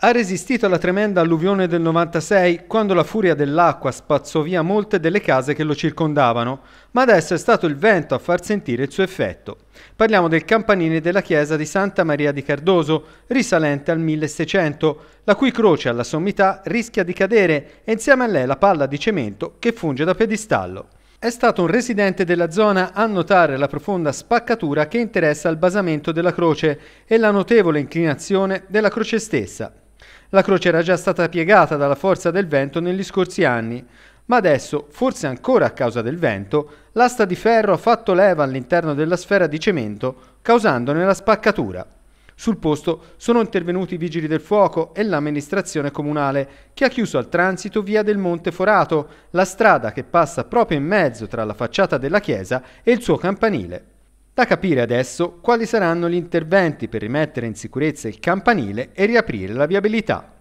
ha resistito alla tremenda alluvione del 96 quando la furia dell'acqua spazzò via molte delle case che lo circondavano, ma adesso è stato il vento a far sentire il suo effetto. Parliamo del campanile della chiesa di Santa Maria di Cardoso, risalente al 1600, la cui croce alla sommità rischia di cadere e insieme a lei la palla di cemento che funge da pedestallo. È stato un residente della zona a notare la profonda spaccatura che interessa il basamento della croce e la notevole inclinazione della croce stessa. La croce era già stata piegata dalla forza del vento negli scorsi anni, ma adesso, forse ancora a causa del vento, l'asta di ferro ha fatto leva all'interno della sfera di cemento, causandone la spaccatura. Sul posto sono intervenuti i vigili del fuoco e l'amministrazione comunale, che ha chiuso al transito via del Monte Forato, la strada che passa proprio in mezzo tra la facciata della chiesa e il suo campanile da capire adesso quali saranno gli interventi per rimettere in sicurezza il campanile e riaprire la viabilità.